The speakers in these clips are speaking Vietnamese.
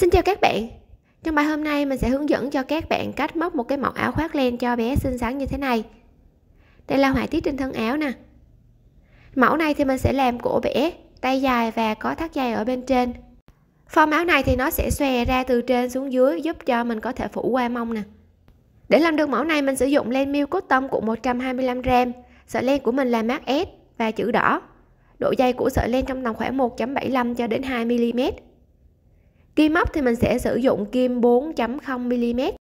Xin chào các bạn Trong bài hôm nay mình sẽ hướng dẫn cho các bạn cách móc một cái mẫu áo khoác len cho bé xinh xắn như thế này Đây là họa tiết trên thân áo nè Mẫu này thì mình sẽ làm cổ bé, tay dài và có thắt dây ở bên trên Form áo này thì nó sẽ xòe ra từ trên xuống dưới giúp cho mình có thể phủ qua mông nè Để làm được mẫu này mình sử dụng len miêu cốt tông của 125g Sợi len của mình là mát S và chữ đỏ Độ dày của sợi len trong tầm khoảng 1.75 cho đến 2mm Kim móc thì mình sẽ sử dụng kim 4.0mm.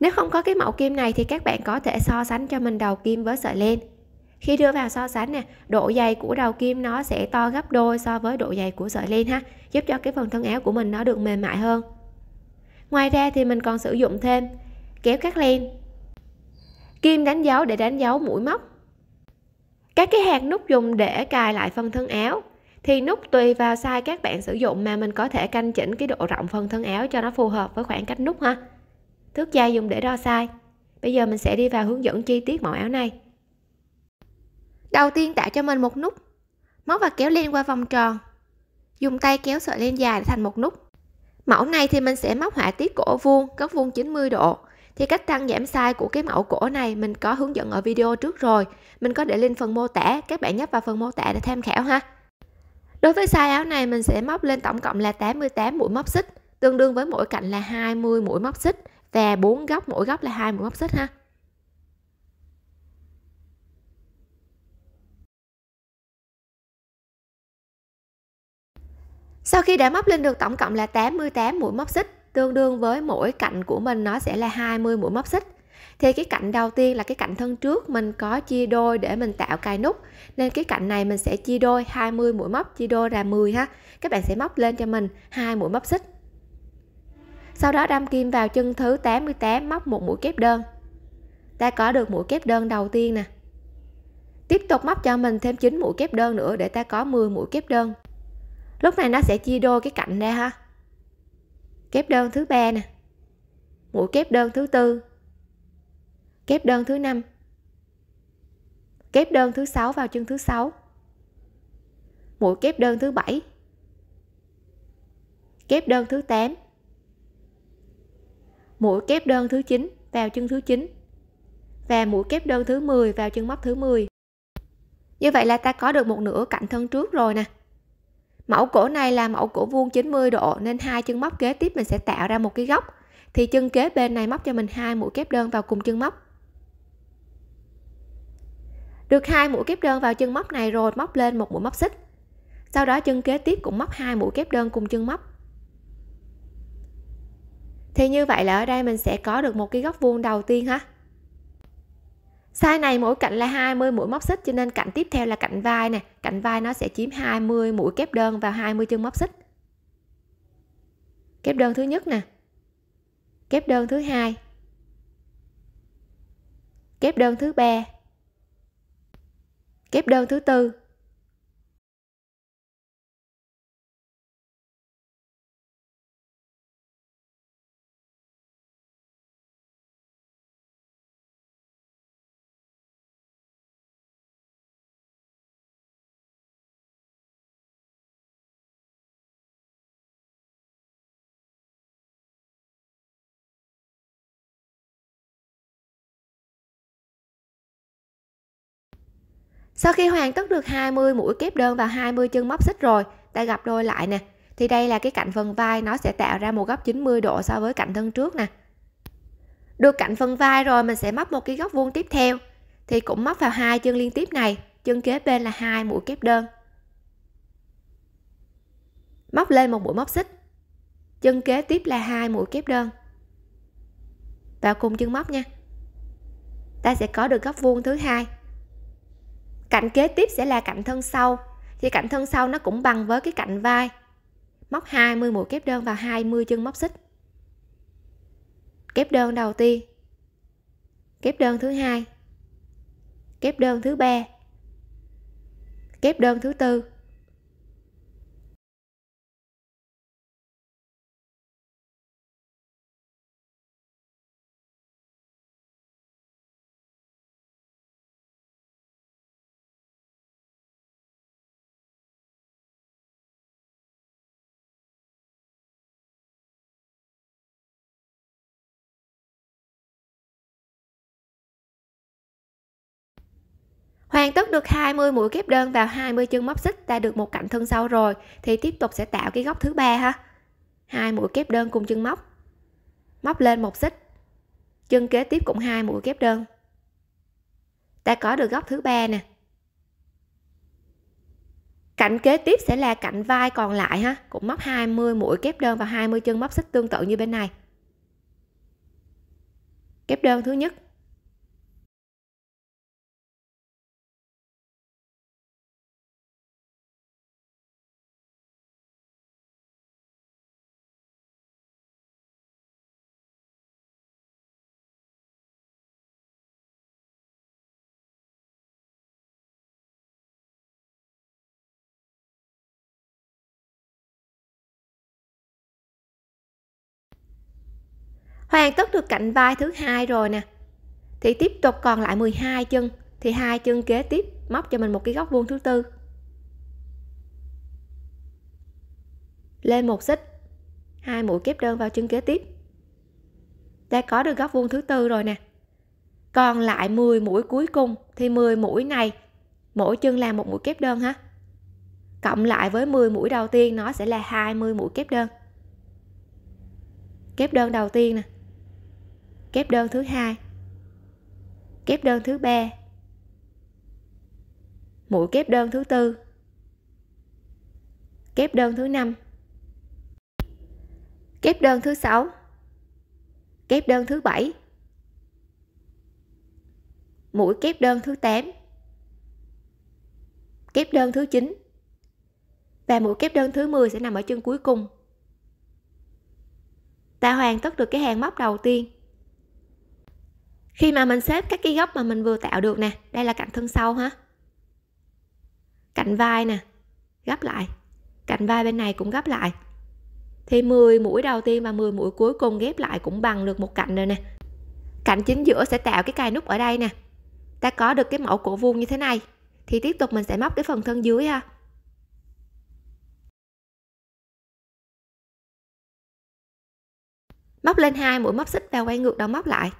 Nếu không có cái mẫu kim này thì các bạn có thể so sánh cho mình đầu kim với sợi len. Khi đưa vào so sánh nè, độ dày của đầu kim nó sẽ to gấp đôi so với độ dày của sợi len ha, giúp cho cái phần thân áo của mình nó được mềm mại hơn. Ngoài ra thì mình còn sử dụng thêm kéo cắt len, kim đánh dấu để đánh dấu mũi móc, các cái hạt nút dùng để cài lại phần thân áo, thì nút tùy vào size các bạn sử dụng mà mình có thể canh chỉnh cái độ rộng phần thân áo cho nó phù hợp với khoảng cách nút ha thước dây dùng để đo size bây giờ mình sẽ đi vào hướng dẫn chi tiết mẫu áo này đầu tiên tạo cho mình một nút móc và kéo len qua vòng tròn dùng tay kéo sợi len dài để thành một nút mẫu này thì mình sẽ móc họa tiết cổ vuông góc vuông 90 độ thì cách tăng giảm size của cái mẫu cổ này mình có hướng dẫn ở video trước rồi mình có để link phần mô tả các bạn nhấp vào phần mô tả để tham khảo ha Đối với size áo này mình sẽ móc lên tổng cộng là 88 mũi móc xích, tương đương với mỗi cạnh là 20 mũi móc xích và bốn góc mỗi góc là hai mũi móc xích ha. Sau khi đã móc lên được tổng cộng là 88 mũi móc xích, tương đương với mỗi cạnh của mình nó sẽ là 20 mũi móc xích thì cái cạnh đầu tiên là cái cạnh thân trước mình có chia đôi để mình tạo cài nút nên cái cạnh này mình sẽ chia đôi 20 mũi móc chia đôi là 10 ha các bạn sẽ móc lên cho mình hai mũi móc xích sau đó đâm kim vào chân thứ 88 móc một mũi kép đơn ta có được mũi kép đơn đầu tiên nè tiếp tục móc cho mình thêm 9 mũi kép đơn nữa để ta có 10 mũi kép đơn lúc này nó sẽ chia đôi cái cạnh ra ha kép đơn thứ ba nè mũi kép đơn thứ tư kép đơn thứ năm kép đơn thứ sáu vào chân thứ sáu mũi kép đơn thứ bảy kép đơn thứ tám, mũi kép đơn thứ chín vào chân thứ chín, và mũi kép đơn thứ 10 vào chân móc thứ 10 như vậy là ta có được một nửa cạnh thân trước rồi nè mẫu cổ này là mẫu cổ vuông 90 độ nên hai chân móc kế tiếp mình sẽ tạo ra một cái góc thì chân kế bên này móc cho mình hai mũi kép đơn vào cùng chân móc được hai mũi kép đơn vào chân móc này rồi móc lên một mũi móc xích sau đó chân kế tiếp cũng móc hai mũi kép đơn cùng chân móc thì như vậy là ở đây mình sẽ có được một cái góc vuông đầu tiên ha size này mỗi cạnh là 20 mũi móc xích cho nên cạnh tiếp theo là cạnh vai nè cạnh vai nó sẽ chiếm 20 mũi kép đơn vào 20 chân móc xích kép đơn thứ nhất nè kép đơn thứ hai kép đơn thứ ba kép đơn thứ tư sau khi hoàn tất được 20 mũi kép đơn và 20 chân móc xích rồi ta gặp đôi lại nè thì đây là cái cạnh phần vai nó sẽ tạo ra một góc 90 độ so với cạnh thân trước nè được cạnh phần vai rồi mình sẽ móc một cái góc vuông tiếp theo thì cũng móc vào hai chân liên tiếp này chân kế bên là hai mũi kép đơn móc lên một mũi móc xích chân kế tiếp là hai mũi kép đơn vào cùng chân móc nha ta sẽ có được góc vuông thứ hai cạnh kế tiếp sẽ là cạnh thân sau thì cạnh thân sau nó cũng bằng với cái cạnh vai móc 20 mũi kép đơn vào 20 chân móc xích kép đơn đầu tiên kép đơn thứ hai kép đơn thứ ba kép đơn thứ tư Hoàn tất được 20 mũi kép đơn vào 20 chân móc xích ta được một cạnh thân sau rồi thì tiếp tục sẽ tạo cái góc thứ ba ha. Hai mũi kép đơn cùng chân móc. Móc lên một xích. Chân kế tiếp cũng hai mũi kép đơn. Ta có được góc thứ ba nè. Cạnh kế tiếp sẽ là cạnh vai còn lại ha, cũng móc 20 mũi kép đơn vào 20 chân móc xích tương tự như bên này. Kép đơn thứ nhất hoàn tất được cạnh vai thứ hai rồi nè thì tiếp tục còn lại 12 chân thì hai chân kế tiếp móc cho mình một cái góc vuông thứ tư lên một xích hai mũi kép đơn vào chân kế tiếp ta có được góc vuông thứ tư rồi nè còn lại 10 mũi cuối cùng thì 10 mũi này mỗi chân làm một mũi kép đơn ha cộng lại với 10 mũi đầu tiên nó sẽ là 20 mũi kép đơn kép đơn đầu tiên nè kép đơn thứ hai kép đơn thứ ba mũi kép đơn thứ tư kép đơn thứ năm kép đơn thứ sáu kép đơn thứ bảy mũi kép đơn thứ tám, kép đơn thứ chín và mũi kép đơn thứ 10 sẽ nằm ở chân cuối cùng ta hoàn tất được cái hàng móc đầu tiên khi mà mình xếp các cái góc mà mình vừa tạo được nè đây là cạnh thân sau ha cạnh vai nè gấp lại cạnh vai bên này cũng gấp lại thì 10 mũi đầu tiên và 10 mũi cuối cùng ghép lại cũng bằng được một cạnh rồi nè cạnh chính giữa sẽ tạo cái cài nút ở đây nè ta có được cái mẫu cổ vuông như thế này thì tiếp tục mình sẽ móc cái phần thân dưới ha móc lên hai mũi móc xích và quay ngược đầu móc lại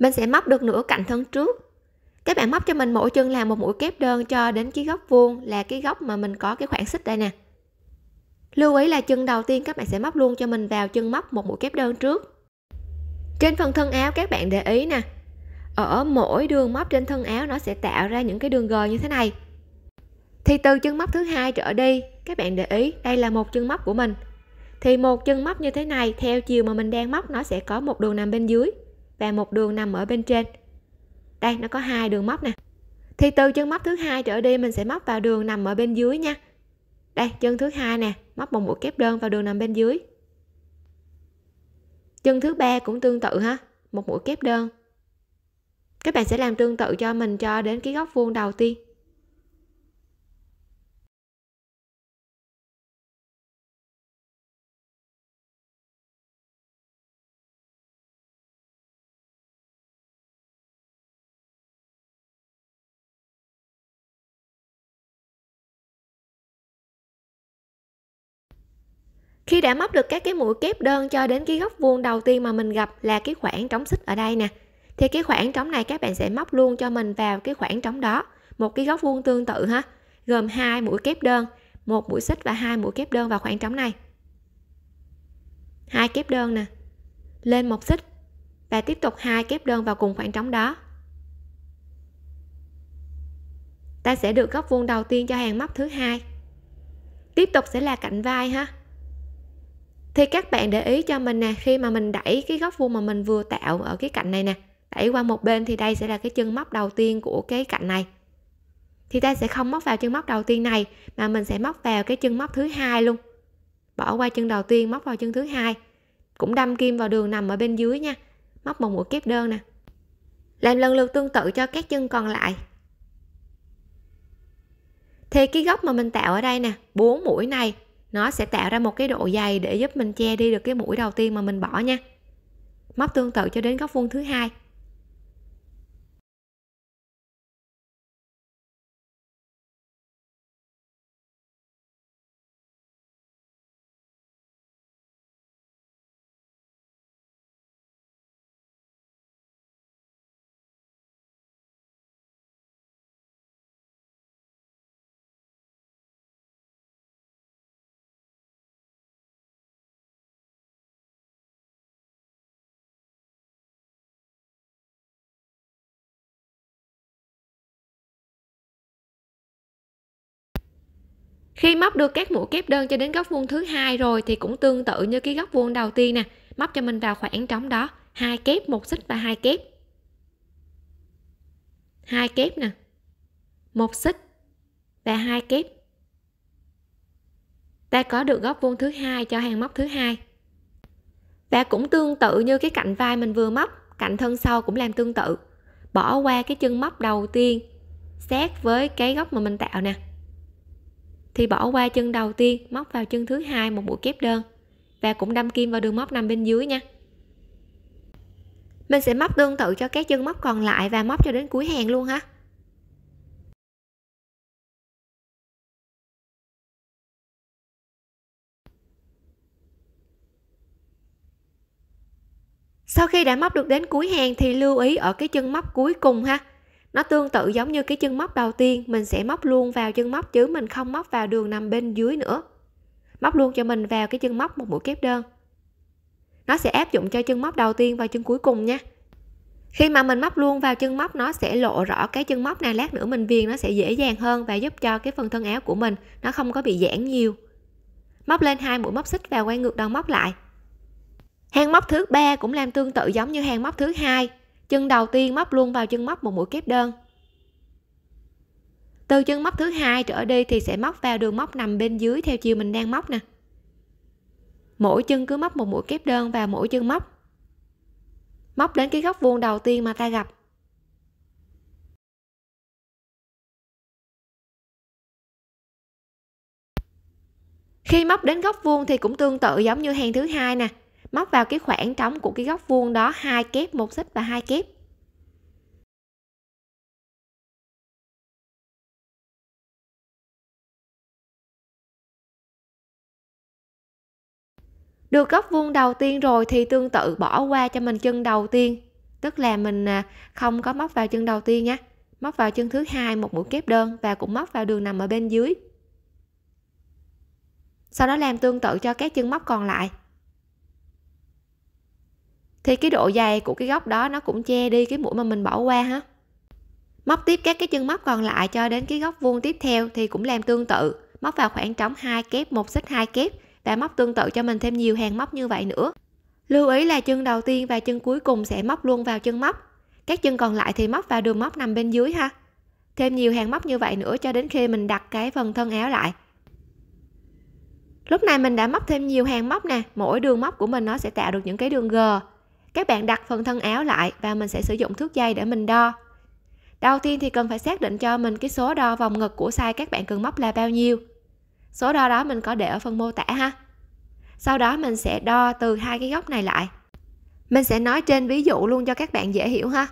mình sẽ móc được nửa cạnh thân trước các bạn móc cho mình mỗi chân là một mũi kép đơn cho đến cái góc vuông là cái góc mà mình có cái khoảng xích đây nè lưu ý là chân đầu tiên các bạn sẽ móc luôn cho mình vào chân móc một mũi kép đơn trước trên phần thân áo các bạn để ý nè ở mỗi đường móc trên thân áo nó sẽ tạo ra những cái đường gờ như thế này thì từ chân móc thứ hai trở đi các bạn để ý đây là một chân móc của mình thì một chân móc như thế này theo chiều mà mình đang móc nó sẽ có một đường nằm bên dưới và một đường nằm ở bên trên đây nó có hai đường móc nè thì từ chân móc thứ hai trở đi mình sẽ móc vào đường nằm ở bên dưới nha đây chân thứ hai nè móc một mũi kép đơn vào đường nằm bên dưới chân thứ ba cũng tương tự ha một mũi kép đơn các bạn sẽ làm tương tự cho mình cho đến cái góc vuông đầu tiên khi đã móc được các cái mũi kép đơn cho đến cái góc vuông đầu tiên mà mình gặp là cái khoảng trống xích ở đây nè thì cái khoảng trống này các bạn sẽ móc luôn cho mình vào cái khoảng trống đó một cái góc vuông tương tự ha gồm hai mũi kép đơn một mũi xích và hai mũi kép đơn vào khoảng trống này hai kép đơn nè lên một xích và tiếp tục hai kép đơn vào cùng khoảng trống đó ta sẽ được góc vuông đầu tiên cho hàng móc thứ hai tiếp tục sẽ là cạnh vai ha thì các bạn để ý cho mình nè khi mà mình đẩy cái góc vuông mà mình vừa tạo ở cái cạnh này nè đẩy qua một bên thì đây sẽ là cái chân móc đầu tiên của cái cạnh này thì ta sẽ không móc vào chân móc đầu tiên này mà mình sẽ móc vào cái chân móc thứ hai luôn bỏ qua chân đầu tiên móc vào chân thứ hai cũng đâm kim vào đường nằm ở bên dưới nha móc một mũi kép đơn nè làm lần lượt tương tự cho các chân còn lại thì cái góc mà mình tạo ở đây nè bốn mũi này nó sẽ tạo ra một cái độ dày để giúp mình che đi được cái mũi đầu tiên mà mình bỏ nha móc tương tự cho đến góc vuông thứ hai khi móc được các mũi kép đơn cho đến góc vuông thứ hai rồi thì cũng tương tự như cái góc vuông đầu tiên nè móc cho mình vào khoảng trống đó hai kép một xích và hai kép hai kép nè một xích và hai kép ta có được góc vuông thứ hai cho hàng móc thứ hai và cũng tương tự như cái cạnh vai mình vừa móc cạnh thân sau cũng làm tương tự bỏ qua cái chân móc đầu tiên xét với cái góc mà mình tạo nè thì bỏ qua chân đầu tiên móc vào chân thứ hai một mũi kép đơn và cũng đâm kim vào đường móc nằm bên dưới nha mình sẽ móc tương tự cho các chân móc còn lại và móc cho đến cuối hàng luôn ha sau khi đã móc được đến cuối hàng thì lưu ý ở cái chân móc cuối cùng ha nó tương tự giống như cái chân móc đầu tiên mình sẽ móc luôn vào chân móc chứ mình không móc vào đường nằm bên dưới nữa móc luôn cho mình vào cái chân móc một mũi kép đơn nó sẽ áp dụng cho chân móc đầu tiên và chân cuối cùng nha khi mà mình móc luôn vào chân móc nó sẽ lộ rõ cái chân móc này lát nữa mình viền nó sẽ dễ dàng hơn và giúp cho cái phần thân áo của mình nó không có bị giãn nhiều móc lên hai mũi móc xích và quay ngược đầu móc lại hàng móc thứ ba cũng làm tương tự giống như hàng móc thứ hai chân đầu tiên móc luôn vào chân móc một mũi kép đơn từ chân móc thứ hai trở đi thì sẽ móc vào đường móc nằm bên dưới theo chiều mình đang móc nè mỗi chân cứ móc một mũi kép đơn vào mỗi chân móc móc đến cái góc vuông đầu tiên mà ta gặp khi móc đến góc vuông thì cũng tương tự giống như hàng thứ hai nè móc vào cái khoảng trống của cái góc vuông đó hai kép một xích và hai kép được góc vuông đầu tiên rồi thì tương tự bỏ qua cho mình chân đầu tiên tức là mình à, không có móc vào chân đầu tiên nhé móc vào chân thứ hai một mũi kép đơn và cũng móc vào đường nằm ở bên dưới sau đó làm tương tự cho các chân móc còn lại thì cái độ dày của cái góc đó nó cũng che đi cái mũi mà mình bỏ qua ha móc tiếp các cái chân móc còn lại cho đến cái góc vuông tiếp theo thì cũng làm tương tự móc vào khoảng trống 2 kép 1 xích 2 kép và móc tương tự cho mình thêm nhiều hàng móc như vậy nữa lưu ý là chân đầu tiên và chân cuối cùng sẽ móc luôn vào chân móc các chân còn lại thì móc vào đường móc nằm bên dưới ha thêm nhiều hàng móc như vậy nữa cho đến khi mình đặt cái phần thân áo lại lúc này mình đã móc thêm nhiều hàng móc nè mỗi đường móc của mình nó sẽ tạo được những cái đường g các bạn đặt phần thân áo lại và mình sẽ sử dụng thước dây để mình đo đầu tiên thì cần phải xác định cho mình cái số đo vòng ngực của size các bạn cần móc là bao nhiêu số đo đó mình có để ở phần mô tả ha sau đó mình sẽ đo từ hai cái góc này lại mình sẽ nói trên ví dụ luôn cho các bạn dễ hiểu ha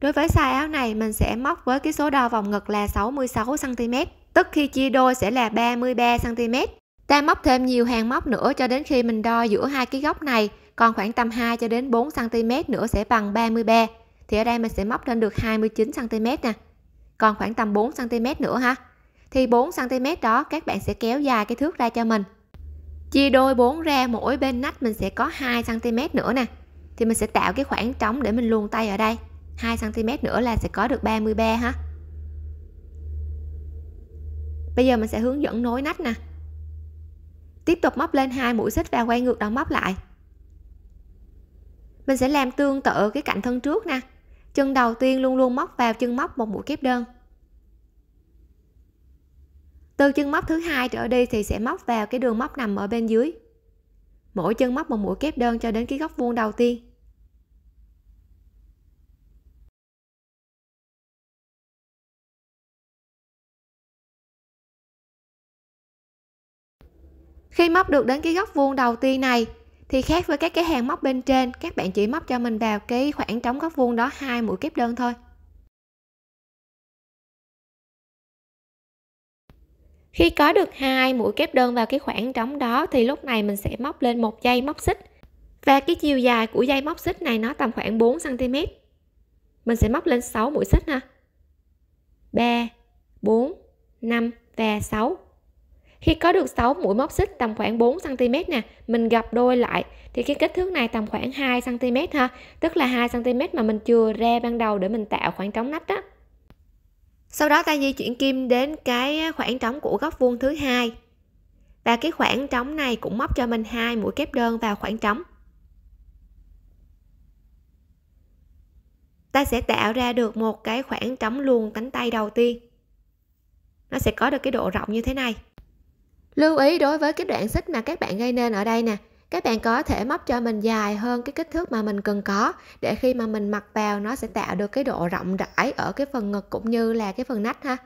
đối với size áo này mình sẽ móc với cái số đo vòng ngực là 66 cm tức khi chia đôi sẽ là 33 cm ta móc thêm nhiều hàng móc nữa cho đến khi mình đo giữa hai cái góc này còn khoảng tầm 2 cho đến 4 cm nữa sẽ bằng 33 thì ở đây mình sẽ móc lên được 29 cm nè còn khoảng tầm 4 cm nữa ha thì 4 cm đó các bạn sẽ kéo dài cái thước ra cho mình chia đôi 4 ra mỗi bên nách mình sẽ có 2 cm nữa nè thì mình sẽ tạo cái khoảng trống để mình luồn tay ở đây 2 cm nữa là sẽ có được 33 ha bây giờ mình sẽ hướng dẫn nối nách nè tiếp tục móc lên hai mũi xích và quay ngược đầu móc lại mình sẽ làm tương tự cái cạnh thân trước nè chân đầu tiên luôn luôn móc vào chân móc một mũi kép đơn từ chân móc thứ hai trở đi thì sẽ móc vào cái đường móc nằm ở bên dưới mỗi chân móc một mũi kép đơn cho đến cái góc vuông đầu tiên khi móc được đến cái góc vuông đầu tiên này thì khác với các cái hàng móc bên trên các bạn chỉ móc cho mình vào cái khoảng trống góc vuông đó hai mũi kép đơn thôi khi có được hai mũi kép đơn vào cái khoảng trống đó thì lúc này mình sẽ móc lên một dây móc xích và cái chiều dài của dây móc xích này nó tầm khoảng 4 cm mình sẽ móc lên 6 mũi xích ha 3 4 5 và 6 khi có được 6 mũi móc xích tầm khoảng 4 cm nè, mình gập đôi lại thì cái kích thước này tầm khoảng 2 cm ha, tức là 2 cm mà mình chừa ra ban đầu để mình tạo khoảng trống nách đó. Sau đó ta di chuyển kim đến cái khoảng trống của góc vuông thứ hai. Và cái khoảng trống này cũng móc cho mình hai mũi kép đơn vào khoảng trống. Ta sẽ tạo ra được một cái khoảng trống luồn cánh tay đầu tiên. Nó sẽ có được cái độ rộng như thế này lưu ý đối với cái đoạn xích mà các bạn gây nên ở đây nè các bạn có thể móc cho mình dài hơn cái kích thước mà mình cần có để khi mà mình mặc vào nó sẽ tạo được cái độ rộng rãi ở cái phần ngực cũng như là cái phần nách ha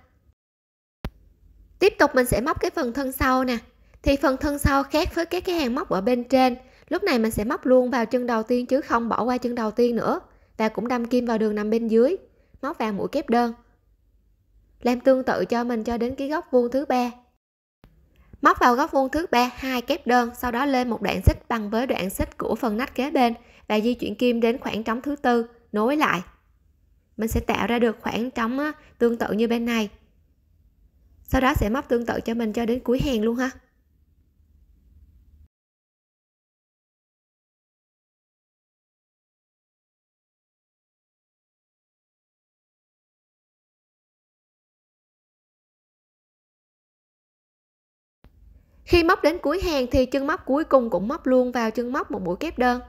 tiếp tục mình sẽ móc cái phần thân sau nè thì phần thân sau khác với các cái hàng móc ở bên trên lúc này mình sẽ móc luôn vào chân đầu tiên chứ không bỏ qua chân đầu tiên nữa và cũng đâm kim vào đường nằm bên dưới móc vào mũi kép đơn làm tương tự cho mình cho đến cái góc vuông thứ ba móc vào góc vuông thứ ba hai kép đơn sau đó lên một đoạn xích bằng với đoạn xích của phần nách kế bên và di chuyển kim đến khoảng trống thứ tư nối lại mình sẽ tạo ra được khoảng trống tương tự như bên này sau đó sẽ móc tương tự cho mình cho đến cuối hàng luôn ha Khi móc đến cuối hàng thì chân móc cuối cùng cũng móc luôn vào chân móc một mũi kép đơn.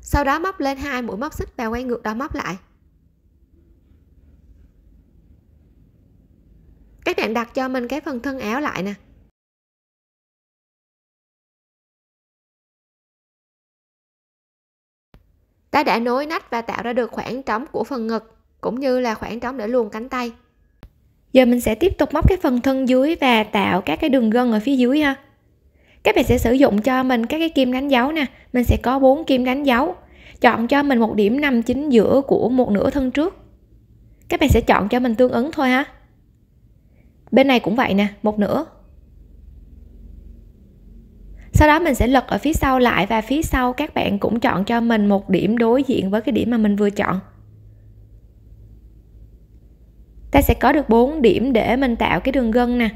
Sau đó móc lên hai mũi móc xích và quay ngược đó móc lại. Các bạn đặt cho mình cái phần thân áo lại nè. Ta đã nối nách và tạo ra được khoảng trống của phần ngực cũng như là khoảng trống để luồn cánh tay giờ mình sẽ tiếp tục móc cái phần thân dưới và tạo các cái đường gân ở phía dưới ha các bạn sẽ sử dụng cho mình các cái kim đánh dấu nè mình sẽ có bốn kim đánh dấu chọn cho mình một điểm nằm chính giữa của một nửa thân trước các bạn sẽ chọn cho mình tương ứng thôi ha bên này cũng vậy nè một nửa sau đó mình sẽ lật ở phía sau lại và phía sau các bạn cũng chọn cho mình một điểm đối diện với cái điểm mà mình vừa chọn ta sẽ có được 4 điểm để mình tạo cái đường gân nè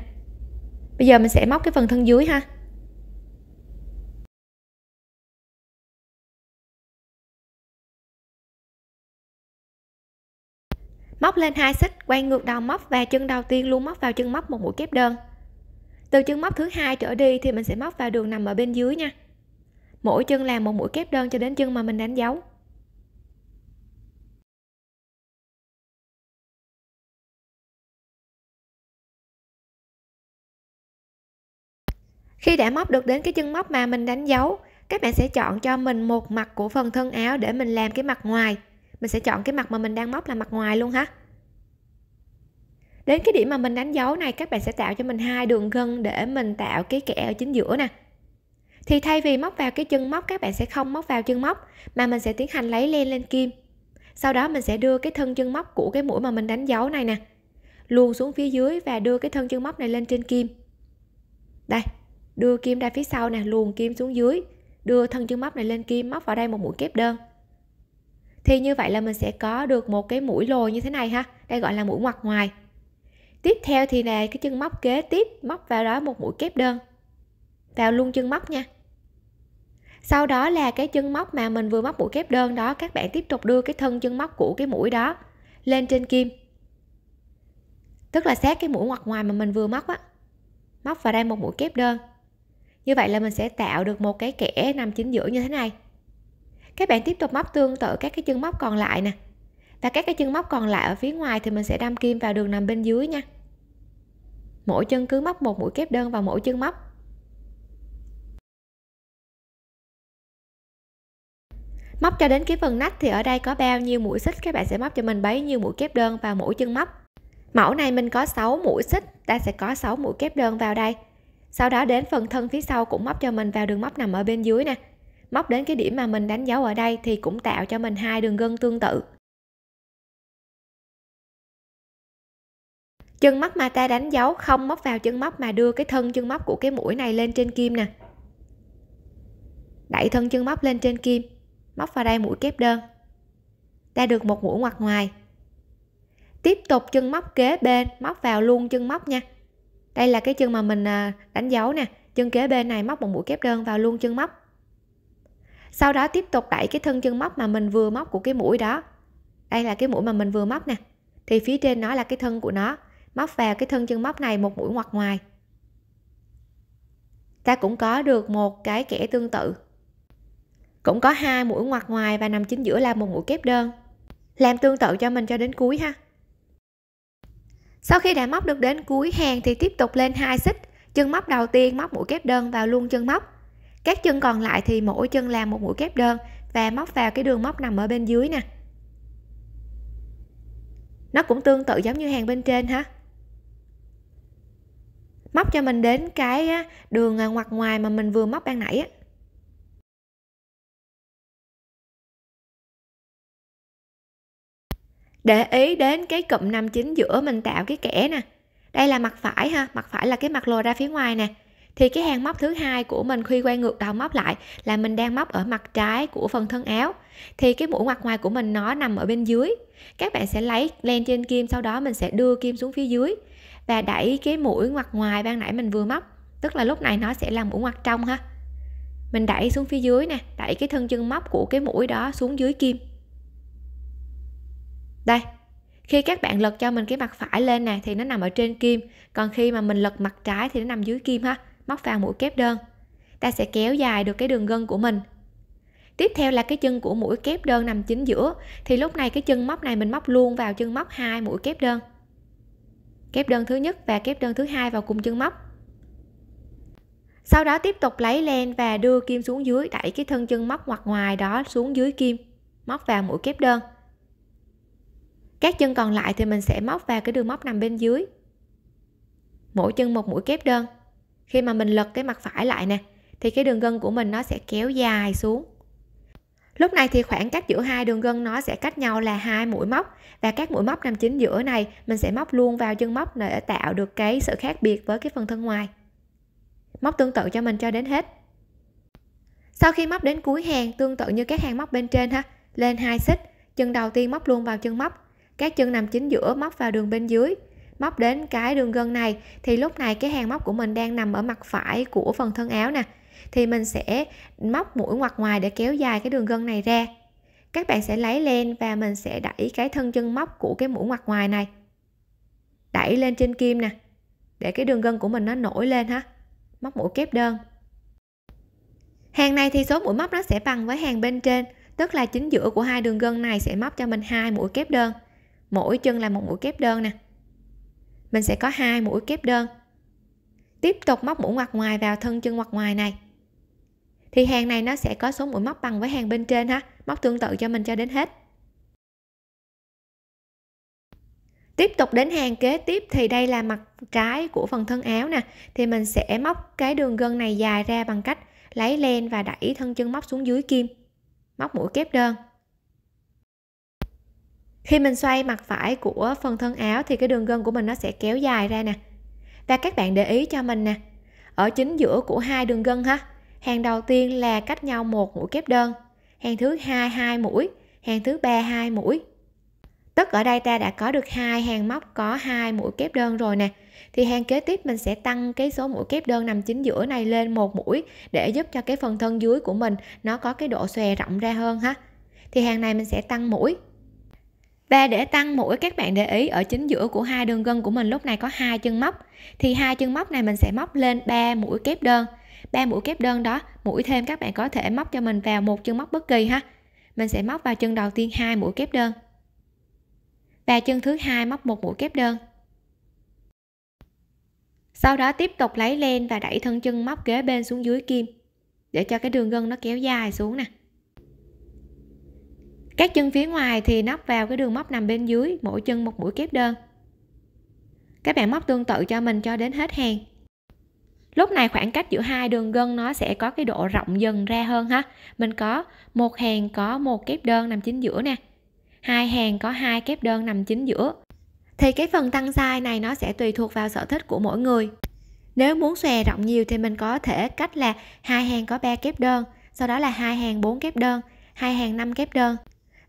bây giờ mình sẽ móc cái phần thân dưới ha móc lên hai xích quay ngược đầu móc và chân đầu tiên luôn móc vào chân móc một mũi kép đơn từ chân móc thứ hai trở đi thì mình sẽ móc vào đường nằm ở bên dưới nha mỗi chân làm một mũi kép đơn cho đến chân mà mình đánh dấu khi đã móc được đến cái chân móc mà mình đánh dấu các bạn sẽ chọn cho mình một mặt của phần thân áo để mình làm cái mặt ngoài mình sẽ chọn cái mặt mà mình đang móc là mặt ngoài luôn ha đến cái điểm mà mình đánh dấu này các bạn sẽ tạo cho mình hai đường gân để mình tạo cái kẻ ở chính giữa nè thì thay vì móc vào cái chân móc các bạn sẽ không móc vào chân móc mà mình sẽ tiến hành lấy len lên kim sau đó mình sẽ đưa cái thân chân móc của cái mũi mà mình đánh dấu này nè luồn xuống phía dưới và đưa cái thân chân móc này lên trên kim đây đưa kim ra phía sau nè luồn kim xuống dưới đưa thân chân móc này lên kim móc vào đây một mũi kép đơn thì như vậy là mình sẽ có được một cái mũi lồi như thế này ha đây gọi là mũi ngoặt ngoài tiếp theo thì nè cái chân móc kế tiếp móc vào đó một mũi kép đơn vào luôn chân móc nha sau đó là cái chân móc mà mình vừa móc mũi kép đơn đó các bạn tiếp tục đưa cái thân chân móc của cái mũi đó lên trên kim tức là xét cái mũi ngoặt ngoài mà mình vừa móc á móc vào đây một mũi kép đơn như vậy là mình sẽ tạo được một cái kẻ nằm chính giữa như thế này các bạn tiếp tục móc tương tự các cái chân móc còn lại nè và các cái chân móc còn lại ở phía ngoài thì mình sẽ đâm kim vào đường nằm bên dưới nha mỗi chân cứ móc một mũi kép đơn vào mỗi chân móc móc cho đến cái phần nách thì ở đây có bao nhiêu mũi xích các bạn sẽ móc cho mình bấy nhiêu mũi kép đơn vào mỗi chân móc mẫu này mình có 6 mũi xích ta sẽ có 6 mũi kép đơn vào đây sau đó đến phần thân phía sau cũng móc cho mình vào đường móc nằm ở bên dưới nè móc đến cái điểm mà mình đánh dấu ở đây thì cũng tạo cho mình hai đường gân tương tự chân móc mà ta đánh dấu không móc vào chân móc mà đưa cái thân chân móc của cái mũi này lên trên kim nè đẩy thân chân móc lên trên kim móc vào đây mũi kép đơn ta được một mũi ngoặt ngoài tiếp tục chân móc kế bên móc vào luôn chân móc nha đây là cái chân mà mình à, đánh dấu nè chân kế bên này móc một mũi kép đơn vào luôn chân móc sau đó tiếp tục đẩy cái thân chân móc mà mình vừa móc của cái mũi đó đây là cái mũi mà mình vừa móc nè thì phía trên nó là cái thân của nó móc vào cái thân chân móc này một mũi ngoặt ngoài ta cũng có được một cái kẻ tương tự cũng có hai mũi ngoặt ngoài và nằm chính giữa là một mũi kép đơn làm tương tự cho mình cho đến cuối ha sau khi đã móc được đến cuối hàng thì tiếp tục lên hai xích chân móc đầu tiên móc mũi kép đơn vào luôn chân móc các chân còn lại thì mỗi chân làm một mũi kép đơn và móc vào cái đường móc nằm ở bên dưới nè nó cũng tương tự giống như hàng bên trên ha móc cho mình đến cái đường à, ngoặt ngoài mà mình vừa móc ban nãy á để ý đến cái cụm 5 chính giữa mình tạo cái kẻ nè đây là mặt phải ha mặt phải là cái mặt lồi ra phía ngoài nè thì cái hàng móc thứ hai của mình khi quay ngược đầu móc lại là mình đang móc ở mặt trái của phần thân áo thì cái mũi ngoặt ngoài của mình nó nằm ở bên dưới các bạn sẽ lấy len trên kim sau đó mình sẽ đưa kim xuống phía dưới và đẩy cái mũi ngoặt ngoài ban nãy mình vừa móc tức là lúc này nó sẽ là mũi ngoặt trong ha mình đẩy xuống phía dưới nè đẩy cái thân chân móc của cái mũi đó xuống dưới kim đây khi các bạn lật cho mình cái mặt phải lên nè thì nó nằm ở trên kim còn khi mà mình lật mặt trái thì nó nằm dưới kim ha móc vào mũi kép đơn ta sẽ kéo dài được cái đường gân của mình tiếp theo là cái chân của mũi kép đơn nằm chính giữa thì lúc này cái chân móc này mình móc luôn vào chân móc hai mũi kép đơn kép đơn thứ nhất và kép đơn thứ hai vào cùng chân móc sau đó tiếp tục lấy len và đưa kim xuống dưới đẩy cái thân chân móc ngoặt ngoài đó xuống dưới kim móc vào mũi kép đơn các chân còn lại thì mình sẽ móc vào cái đường móc nằm bên dưới mỗi chân một mũi kép đơn khi mà mình lật cái mặt phải lại nè thì cái đường gân của mình nó sẽ kéo dài xuống lúc này thì khoảng cách giữa hai đường gân nó sẽ cách nhau là hai mũi móc và các mũi móc nằm chính giữa này mình sẽ móc luôn vào chân móc để tạo được cái sự khác biệt với cái phần thân ngoài móc tương tự cho mình cho đến hết sau khi móc đến cuối hàng tương tự như các hàng móc bên trên ha lên hai xích chân đầu tiên móc luôn vào chân móc các chân nằm chính giữa móc vào đường bên dưới móc đến cái đường gân này thì lúc này cái hàng móc của mình đang nằm ở mặt phải của phần thân áo nè thì mình sẽ móc mũi ngoặt ngoài để kéo dài cái đường gân này ra các bạn sẽ lấy len và mình sẽ đẩy cái thân chân móc của cái mũi ngoặt ngoài này đẩy lên trên kim nè để cái đường gân của mình nó nổi lên ha móc mũi kép đơn hàng này thì số mũi móc nó sẽ bằng với hàng bên trên tức là chính giữa của hai đường gân này sẽ móc cho mình hai mũi kép đơn mỗi chân là một mũi kép đơn nè mình sẽ có hai mũi kép đơn tiếp tục móc mũi ngoặt ngoài vào thân chân ngoặt ngoài này thì hàng này nó sẽ có số mũi móc bằng với hàng bên trên ha móc tương tự cho mình cho đến hết tiếp tục đến hàng kế tiếp thì đây là mặt trái của phần thân áo nè thì mình sẽ móc cái đường gân này dài ra bằng cách lấy len và đẩy thân chân móc xuống dưới kim móc mũi kép đơn khi mình xoay mặt phải của phần thân áo thì cái đường gân của mình nó sẽ kéo dài ra nè và các bạn để ý cho mình nè ở chính giữa của hai đường gân ha hàng đầu tiên là cách nhau một mũi kép đơn hàng thứ hai hai mũi hàng thứ ba hai mũi tức ở đây ta đã có được hai hàng móc có hai mũi kép đơn rồi nè thì hàng kế tiếp mình sẽ tăng cái số mũi kép đơn nằm chính giữa này lên một mũi để giúp cho cái phần thân dưới của mình nó có cái độ xòe rộng ra hơn ha thì hàng này mình sẽ tăng mũi và để tăng mũi các bạn để ý ở chính giữa của hai đường gân của mình lúc này có hai chân móc thì hai chân móc này mình sẽ móc lên 3 mũi kép đơn ba mũi kép đơn đó mũi thêm các bạn có thể móc cho mình vào một chân móc bất kỳ ha mình sẽ móc vào chân đầu tiên hai mũi kép đơn và chân thứ hai móc một mũi kép đơn sau đó tiếp tục lấy len và đẩy thân chân móc kế bên xuống dưới kim để cho cái đường gân nó kéo dài xuống nè các chân phía ngoài thì nắp vào cái đường móc nằm bên dưới mỗi chân một mũi kép đơn các bạn móc tương tự cho mình cho đến hết hàng lúc này khoảng cách giữa hai đường gân nó sẽ có cái độ rộng dần ra hơn ha mình có một hàng có một kép đơn nằm chính giữa nè hai hàng có hai kép đơn nằm chính giữa thì cái phần tăng size này nó sẽ tùy thuộc vào sở thích của mỗi người nếu muốn xòe rộng nhiều thì mình có thể cách là hai hàng có ba kép đơn sau đó là hai hàng bốn kép đơn hai hàng năm kép đơn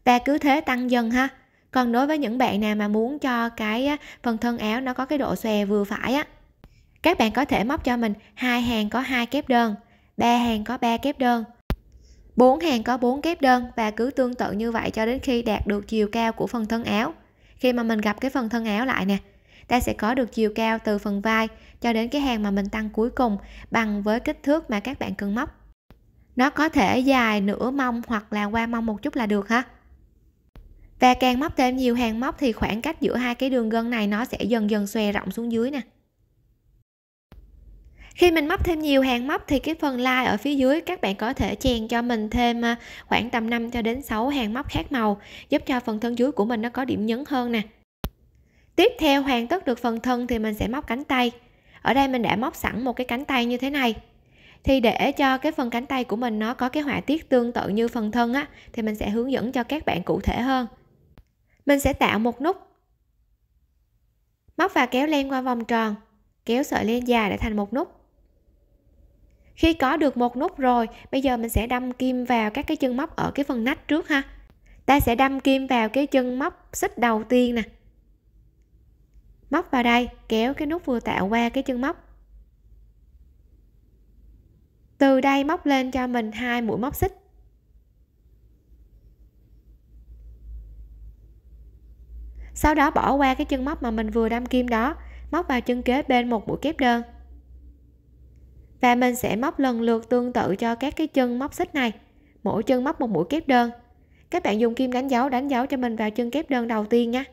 và cứ thế tăng dần ha còn đối với những bạn nào mà muốn cho cái phần thân áo nó có cái độ xòe vừa phải á các bạn có thể móc cho mình hai hàng có hai kép đơn ba hàng có ba kép đơn bốn hàng có bốn kép đơn và cứ tương tự như vậy cho đến khi đạt được chiều cao của phần thân áo khi mà mình gặp cái phần thân áo lại nè ta sẽ có được chiều cao từ phần vai cho đến cái hàng mà mình tăng cuối cùng bằng với kích thước mà các bạn cần móc nó có thể dài nửa mông hoặc là qua mông một chút là được ha và càng móc thêm nhiều hàng móc thì khoảng cách giữa hai cái đường gân này nó sẽ dần dần xòe rộng xuống dưới nè khi mình móc thêm nhiều hàng móc thì cái phần lai ở phía dưới các bạn có thể chèn cho mình thêm à, khoảng tầm 5 cho đến 6 hàng móc khác màu giúp cho phần thân dưới của mình nó có điểm nhấn hơn nè tiếp theo hoàn tất được phần thân thì mình sẽ móc cánh tay ở đây mình đã móc sẵn một cái cánh tay như thế này thì để cho cái phần cánh tay của mình nó có cái họa tiết tương tự như phần thân á thì mình sẽ hướng dẫn cho các bạn cụ thể hơn mình sẽ tạo một nút móc và kéo len qua vòng tròn kéo sợi len dài để thành một nút khi có được một nút rồi bây giờ mình sẽ đâm kim vào các cái chân móc ở cái phần nách trước ha ta sẽ đâm kim vào cái chân móc xích đầu tiên nè móc vào đây kéo cái nút vừa tạo qua cái chân móc từ đây móc lên cho mình hai mũi móc xích sau đó bỏ qua cái chân móc mà mình vừa đâm kim đó móc vào chân kế bên một mũi kép đơn và mình sẽ móc lần lượt tương tự cho các cái chân móc xích này mỗi chân móc một mũi kép đơn các bạn dùng kim đánh dấu đánh dấu cho mình vào chân kép đơn đầu tiên nhé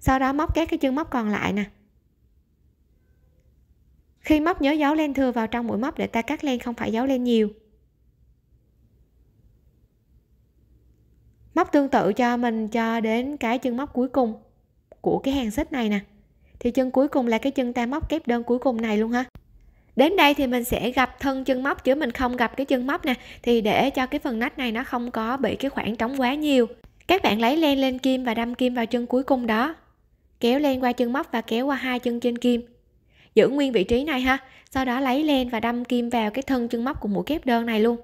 sau đó móc các cái chân móc còn lại nè khi móc nhớ dấu len thừa vào trong mũi móc để ta cắt len không phải dấu len nhiều móc tương tự cho mình cho đến cái chân móc cuối cùng của cái hàng xích này nè thì chân cuối cùng là cái chân ta móc kép đơn cuối cùng này luôn ha đến đây thì mình sẽ gặp thân chân móc chứ mình không gặp cái chân móc nè thì để cho cái phần nách này nó không có bị cái khoảng trống quá nhiều các bạn lấy len lên kim và đâm kim vào chân cuối cùng đó kéo len qua chân móc và kéo qua hai chân trên kim giữ nguyên vị trí này ha sau đó lấy len và đâm kim vào cái thân chân móc của mũi kép đơn này luôn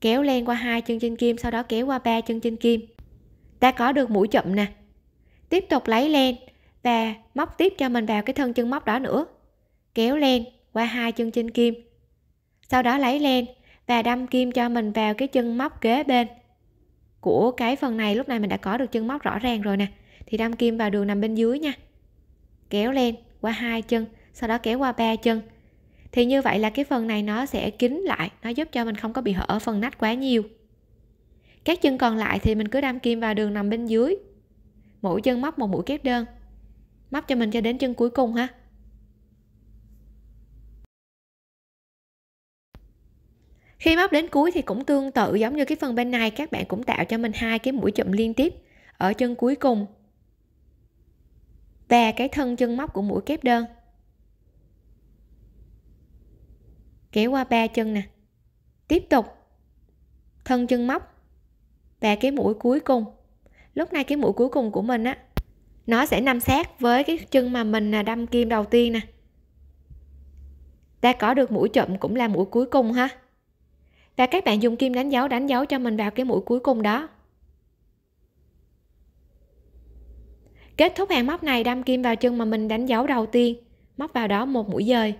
kéo len qua hai chân trên kim sau đó kéo qua ba chân trên kim ta có được mũi chậm nè tiếp tục lấy len và móc tiếp cho mình vào cái thân chân móc đó nữa kéo len qua hai chân trên kim sau đó lấy len và đâm kim cho mình vào cái chân móc kế bên của cái phần này lúc này mình đã có được chân móc rõ ràng rồi nè thì đâm kim vào đường nằm bên dưới nha kéo len qua hai chân sau đó kéo qua ba chân thì như vậy là cái phần này nó sẽ kín lại nó giúp cho mình không có bị hở phần nách quá nhiều các chân còn lại thì mình cứ đâm kim vào đường nằm bên dưới mỗi chân móc một mũi kép đơn móc cho mình cho đến chân cuối cùng ha khi móc đến cuối thì cũng tương tự giống như cái phần bên này các bạn cũng tạo cho mình hai cái mũi chụm liên tiếp ở chân cuối cùng và cái thân chân móc của mũi kép đơn kéo qua ba chân nè tiếp tục thân chân móc và cái mũi cuối cùng lúc này cái mũi cuối cùng của mình á nó sẽ nằm sát với cái chân mà mình đâm kim đầu tiên nè ta có được mũi chậm cũng là mũi cuối cùng ha và các bạn dùng kim đánh dấu đánh dấu cho mình vào cái mũi cuối cùng đó kết thúc hàng móc này đâm kim vào chân mà mình đánh dấu đầu tiên móc vào đó một mũi dời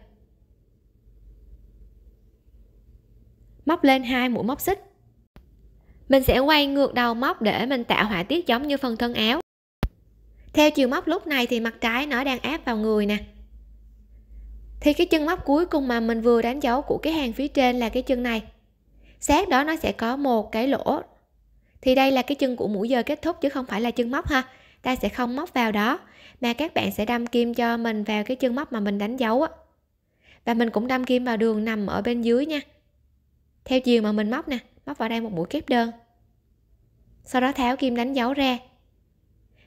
móc lên hai mũi móc xích mình sẽ quay ngược đầu móc để mình tạo họa tiết giống như phần thân áo theo chiều móc lúc này thì mặt trái nó đang áp vào người nè thì cái chân móc cuối cùng mà mình vừa đánh dấu của cái hàng phía trên là cái chân này sát đó nó sẽ có một cái lỗ thì đây là cái chân của mũi giờ kết thúc chứ không phải là chân móc ha ta sẽ không móc vào đó mà các bạn sẽ đâm kim cho mình vào cái chân móc mà mình đánh dấu á và mình cũng đâm kim vào đường nằm ở bên dưới nha theo chiều mà mình móc nè móc vào đây một mũi kép đơn sau đó tháo kim đánh dấu ra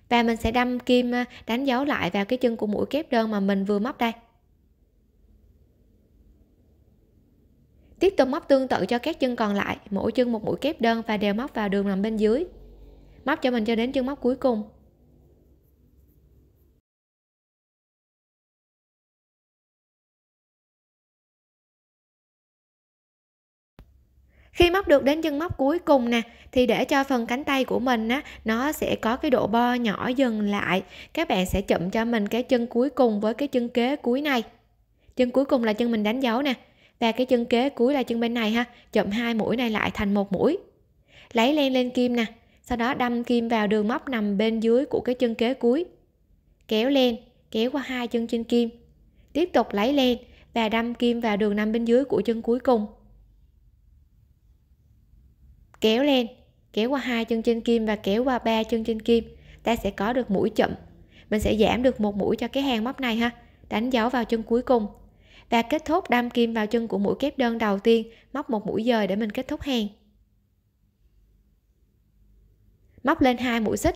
và mình sẽ đâm kim à, đánh dấu lại vào cái chân của mũi kép đơn mà mình vừa móc đây tiếp tục móc tương tự cho các chân còn lại mỗi chân một mũi kép đơn và đều móc vào đường nằm bên dưới móc cho mình cho đến chân móc cuối cùng khi móc được đến chân móc cuối cùng nè thì để cho phần cánh tay của mình á nó sẽ có cái độ bo nhỏ dần lại các bạn sẽ chậm cho mình cái chân cuối cùng với cái chân kế cuối này chân cuối cùng là chân mình đánh dấu nè và cái chân kế cuối là chân bên này ha Chậm hai mũi này lại thành một mũi lấy len lên kim nè sau đó đâm kim vào đường móc nằm bên dưới của cái chân kế cuối kéo len kéo qua hai chân trên kim tiếp tục lấy len và đâm kim vào đường nằm bên dưới của chân cuối cùng kéo lên kéo qua hai chân trên kim và kéo qua ba chân trên kim ta sẽ có được mũi chậm mình sẽ giảm được một mũi cho cái hàng móc này ha đánh dấu vào chân cuối cùng và kết thúc đâm kim vào chân của mũi kép đơn đầu tiên móc một mũi dời để mình kết thúc hàng móc lên hai mũi xích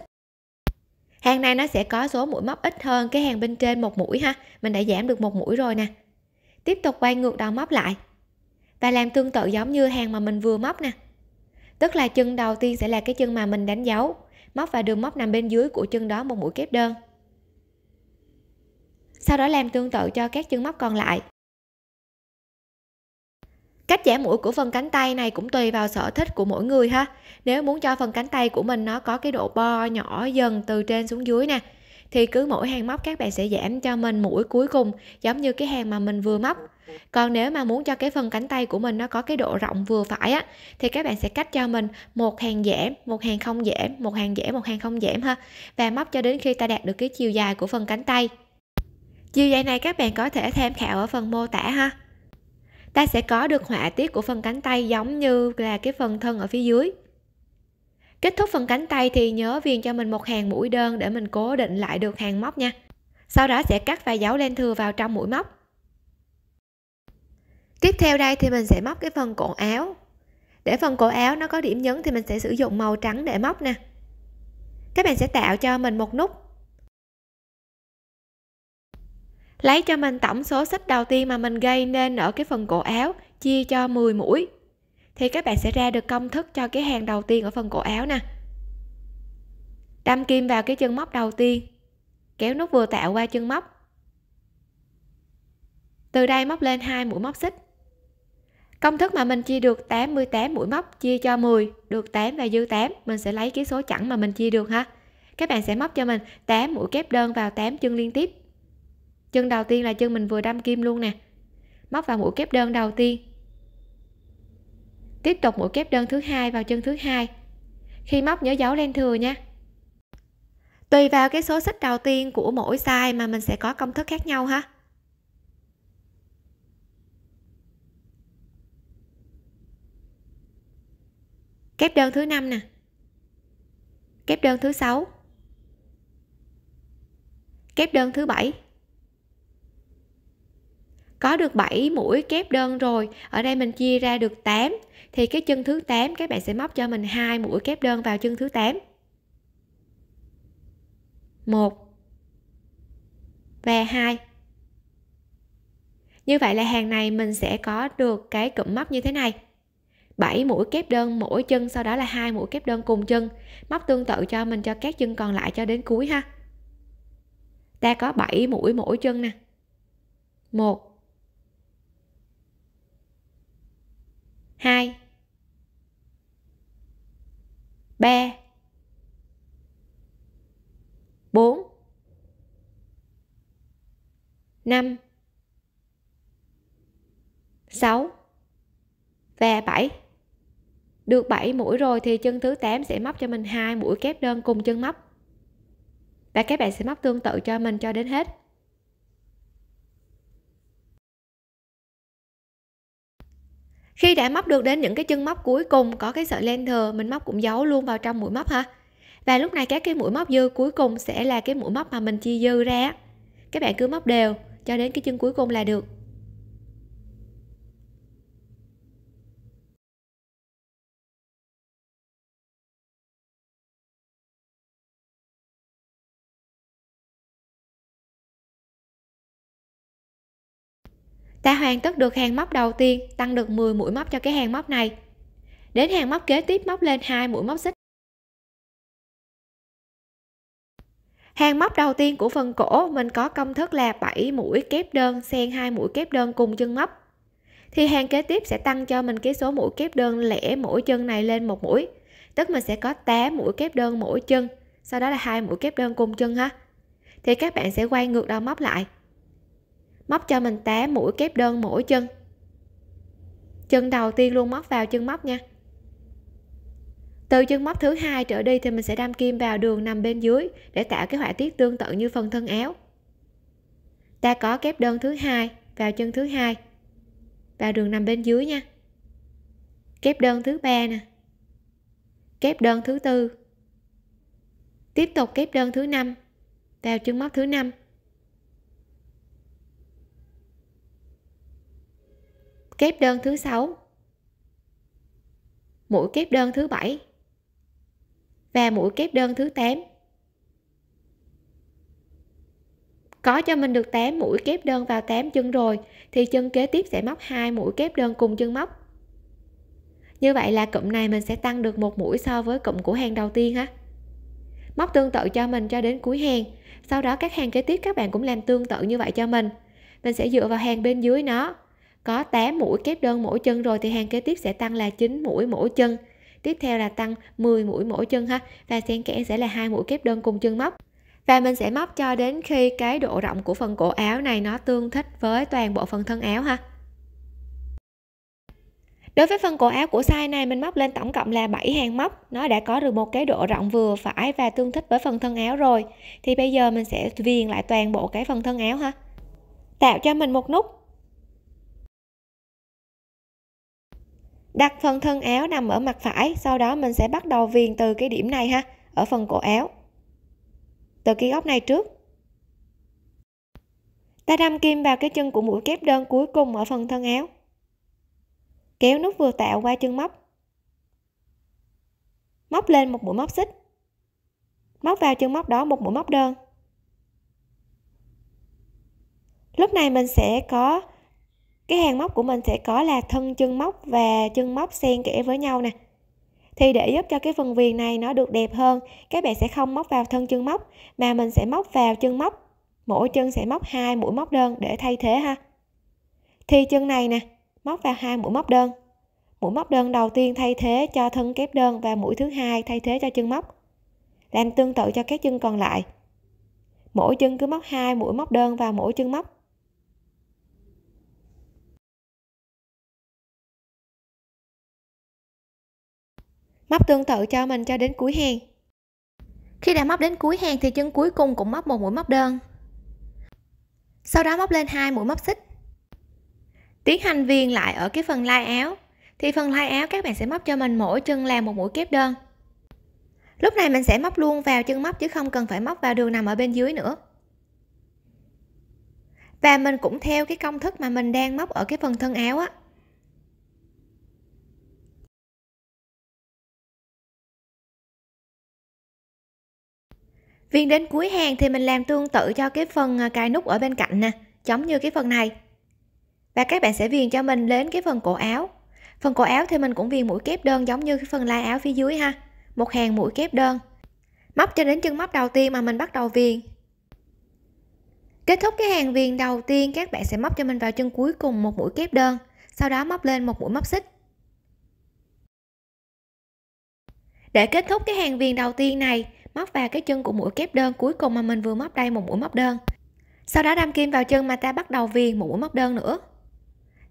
hàng này nó sẽ có số mũi móc ít hơn cái hàng bên trên một mũi ha mình đã giảm được một mũi rồi nè tiếp tục quay ngược đầu móc lại và làm tương tự giống như hàng mà mình vừa móc nè tức là chân đầu tiên sẽ là cái chân mà mình đánh dấu móc và đường móc nằm bên dưới của chân đó một mũi kép đơn sau đó làm tương tự cho các chân móc còn lại cách vẽ mũi của phần cánh tay này cũng tùy vào sở thích của mỗi người ha nếu muốn cho phần cánh tay của mình nó có cái độ bo nhỏ dần từ trên xuống dưới nè thì cứ mỗi hàng móc các bạn sẽ giảm cho mình mũi cuối cùng giống như cái hàng mà mình vừa móc còn nếu mà muốn cho cái phần cánh tay của mình nó có cái độ rộng vừa phải á thì các bạn sẽ cách cho mình một hàng giảm một hàng không giảm một hàng giảm một hàng không giảm ha và móc cho đến khi ta đạt được cái chiều dài của phần cánh tay chiều dài này các bạn có thể tham khảo ở phần mô tả ha ta sẽ có được họa tiết của phần cánh tay giống như là cái phần thân ở phía dưới kết thúc phần cánh tay thì nhớ viền cho mình một hàng mũi đơn để mình cố định lại được hàng móc nha sau đó sẽ cắt và giấu len thừa vào trong mũi móc tiếp theo đây thì mình sẽ móc cái phần cổ áo để phần cổ áo nó có điểm nhấn thì mình sẽ sử dụng màu trắng để móc nè các bạn sẽ tạo cho mình một nút lấy cho mình tổng số xích đầu tiên mà mình gây nên ở cái phần cổ áo chia cho 10 mũi thì các bạn sẽ ra được công thức cho cái hàng đầu tiên ở phần cổ áo nè đâm kim vào cái chân móc đầu tiên kéo nút vừa tạo qua chân móc từ đây móc lên hai mũi móc xích Công thức mà mình chia được 88 mũi móc chia cho 10 được 8 và dư 8, mình sẽ lấy cái số chẵn mà mình chia được ha. Các bạn sẽ móc cho mình 8 mũi kép đơn vào 8 chân liên tiếp. Chân đầu tiên là chân mình vừa đâm kim luôn nè. Móc vào mũi kép đơn đầu tiên. Tiếp tục mũi kép đơn thứ hai vào chân thứ hai. Khi móc nhớ dấu len thừa nha. Tùy vào cái số xích đầu tiên của mỗi size mà mình sẽ có công thức khác nhau ha kép đơn thứ năm nè kép đơn thứ sáu kép đơn thứ bảy có được 7 mũi kép đơn rồi ở đây mình chia ra được 8 thì cái chân thứ 8 các bạn sẽ móc cho mình hai mũi kép đơn vào chân thứ 8 1 và 2 như vậy là hàng này mình sẽ có được cái cụm móc như thế này 7 mũi kép đơn mỗi chân sau đó là hai mũi kép đơn cùng chân móc tương tự cho mình cho các chân còn lại cho đến cuối ha ta có 7 mũi mỗi chân nè một hai ba bốn năm sáu và bảy được 7 mũi rồi thì chân thứ 8 sẽ móc cho mình hai mũi kép đơn cùng chân móc và các bạn sẽ móc tương tự cho mình cho đến hết khi đã móc được đến những cái chân móc cuối cùng có cái sợi len thừa mình móc cũng giấu luôn vào trong mũi móc ha và lúc này các cái mũi móc dư cuối cùng sẽ là cái mũi móc mà mình chia dư ra các bạn cứ móc đều cho đến cái chân cuối cùng là được ta hoàn tất được hàng móc đầu tiên tăng được 10 mũi móc cho cái hàng móc này đến hàng móc kế tiếp móc lên hai mũi móc xích hàng móc đầu tiên của phần cổ mình có công thức là 7 mũi kép đơn xen hai mũi kép đơn cùng chân móc thì hàng kế tiếp sẽ tăng cho mình cái số mũi kép đơn lẻ mỗi chân này lên một mũi tức mình sẽ có 8 mũi kép đơn mỗi chân sau đó là hai mũi kép đơn cùng chân ha thì các bạn sẽ quay ngược đầu móc lại móc cho mình 8 mũi kép đơn mỗi chân chân đầu tiên luôn móc vào chân móc nha từ chân móc thứ hai trở đi thì mình sẽ đâm kim vào đường nằm bên dưới để tạo cái họa tiết tương tự như phần thân áo ta có kép đơn thứ hai vào chân thứ hai vào đường nằm bên dưới nha kép đơn thứ ba nè kép đơn thứ tư tiếp tục kép đơn thứ năm vào chân móc thứ năm kép đơn thứ sáu mũi kép đơn thứ bảy và mũi kép đơn thứ 8 có cho mình được 8 mũi kép đơn vào 8 chân rồi thì chân kế tiếp sẽ móc hai mũi kép đơn cùng chân móc như vậy là cụm này mình sẽ tăng được một mũi so với cụm của hàng đầu tiên ha móc tương tự cho mình cho đến cuối hàng sau đó các hàng kế tiếp các bạn cũng làm tương tự như vậy cho mình mình sẽ dựa vào hàng bên dưới nó có 8 mũi kép đơn mỗi chân rồi thì hàng kế tiếp sẽ tăng là 9 mũi mỗi chân tiếp theo là tăng 10 mũi mỗi chân ha và xen kẽ sẽ là hai mũi kép đơn cùng chân móc và mình sẽ móc cho đến khi cái độ rộng của phần cổ áo này nó tương thích với toàn bộ phần thân áo ha Đối với phần cổ áo của size này mình móc lên tổng cộng là 7 hàng móc, nó đã có được một cái độ rộng vừa phải và tương thích với phần thân áo rồi. Thì bây giờ mình sẽ viền lại toàn bộ cái phần thân áo ha. Tạo cho mình một nút đặt phần thân áo nằm ở mặt phải sau đó mình sẽ bắt đầu viền từ cái điểm này ha ở phần cổ áo từ cái góc này trước ta đâm kim vào cái chân của mũi kép đơn cuối cùng ở phần thân áo kéo nút vừa tạo qua chân móc móc lên một mũi móc xích móc vào chân móc đó một mũi móc đơn lúc này mình sẽ có cái hàng móc của mình sẽ có là thân chân móc và chân móc xen kẽ với nhau nè thì để giúp cho cái phần viền này nó được đẹp hơn các bạn sẽ không móc vào thân chân móc mà mình sẽ móc vào chân móc mỗi chân sẽ móc hai mũi móc đơn để thay thế ha thì chân này nè móc vào hai mũi móc đơn mũi móc đơn đầu tiên thay thế cho thân kép đơn và mũi thứ hai thay thế cho chân móc làm tương tự cho các chân còn lại mỗi chân cứ móc hai mũi móc đơn vào mỗi chân móc móc tương tự cho mình cho đến cuối hàng khi đã móc đến cuối hàng thì chân cuối cùng cũng móc một mũi móc đơn sau đó móc lên hai mũi móc xích tiến hành viền lại ở cái phần lai áo thì phần lai áo các bạn sẽ móc cho mình mỗi chân làm một mũi kép đơn lúc này mình sẽ móc luôn vào chân móc chứ không cần phải móc vào đường nằm ở bên dưới nữa và mình cũng theo cái công thức mà mình đang móc ở cái phần thân áo á viên đến cuối hàng thì mình làm tương tự cho cái phần à, cài nút ở bên cạnh nè giống như cái phần này và các bạn sẽ viền cho mình đến cái phần cổ áo phần cổ áo thì mình cũng viền mũi kép đơn giống như cái phần lai áo phía dưới ha một hàng mũi kép đơn móc cho đến chân móc đầu tiên mà mình bắt đầu viền kết thúc cái hàng viền đầu tiên các bạn sẽ móc cho mình vào chân cuối cùng một mũi kép đơn sau đó móc lên một mũi móc xích để kết thúc cái hàng viền đầu tiên này móc vào cái chân của mũi kép đơn cuối cùng mà mình vừa móc đây một mũi móc đơn sau đó đâm kim vào chân mà ta bắt đầu viền một mũi móc đơn nữa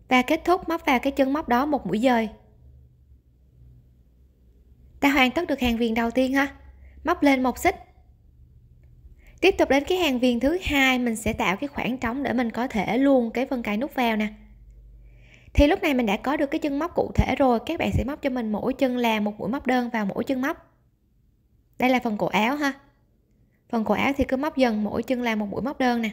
và kết thúc móc vào cái chân móc đó một mũi dời ta hoàn tất được hàng viền đầu tiên ha móc lên một xích tiếp tục đến cái hàng viền thứ hai mình sẽ tạo cái khoảng trống để mình có thể luôn cái vân cài nút vào nè thì lúc này mình đã có được cái chân móc cụ thể rồi các bạn sẽ móc cho mình mỗi chân là một mũi móc đơn vào mỗi chân móc đây là phần cổ áo ha phần cổ áo thì cứ móc dần mỗi chân làm một mũi móc đơn nè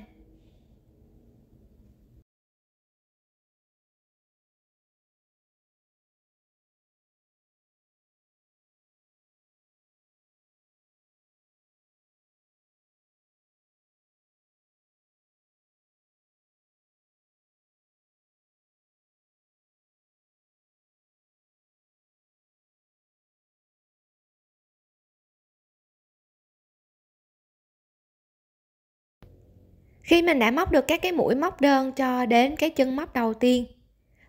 khi mình đã móc được các cái mũi móc đơn cho đến cái chân móc đầu tiên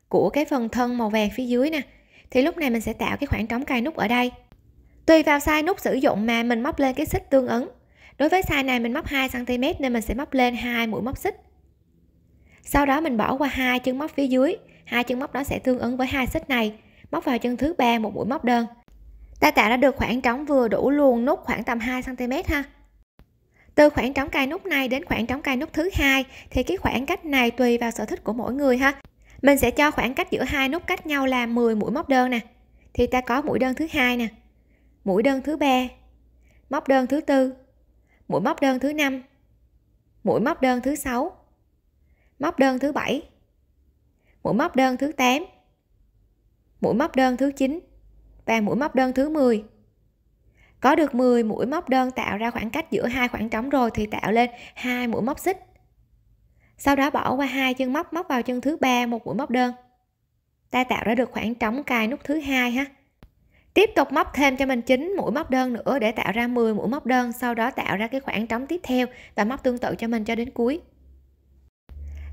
của cái phần thân màu vàng phía dưới nè thì lúc này mình sẽ tạo cái khoảng trống cài nút ở đây tùy vào size nút sử dụng mà mình móc lên cái xích tương ứng đối với size này mình móc 2 cm nên mình sẽ móc lên hai mũi móc xích sau đó mình bỏ qua hai chân móc phía dưới hai chân móc đó sẽ tương ứng với hai xích này móc vào chân thứ ba một mũi móc đơn ta tạo ra được khoảng trống vừa đủ luôn nút khoảng tầm 2 cm ha từ khoảng trống cài nút này đến khoảng trống cài nút thứ hai thì cái khoảng cách này tùy vào sở thích của mỗi người ha mình sẽ cho khoảng cách giữa hai nút cách nhau là 10 mũi móc đơn nè thì ta có mũi đơn thứ hai nè mũi đơn thứ ba móc đơn thứ tư mũi móc đơn thứ năm mũi móc đơn thứ sáu móc đơn thứ bảy mũi móc đơn thứ 8 mũi móc đơn thứ 9 và mũi móc đơn thứ 10 có được 10 mũi móc đơn tạo ra khoảng cách giữa hai khoảng trống rồi thì tạo lên hai mũi móc xích sau đó bỏ qua hai chân móc móc vào chân thứ ba một mũi móc đơn ta tạo ra được khoảng trống cài nút thứ hai ha tiếp tục móc thêm cho mình 9 mũi móc đơn nữa để tạo ra 10 mũi móc đơn sau đó tạo ra cái khoảng trống tiếp theo và móc tương tự cho mình cho đến cuối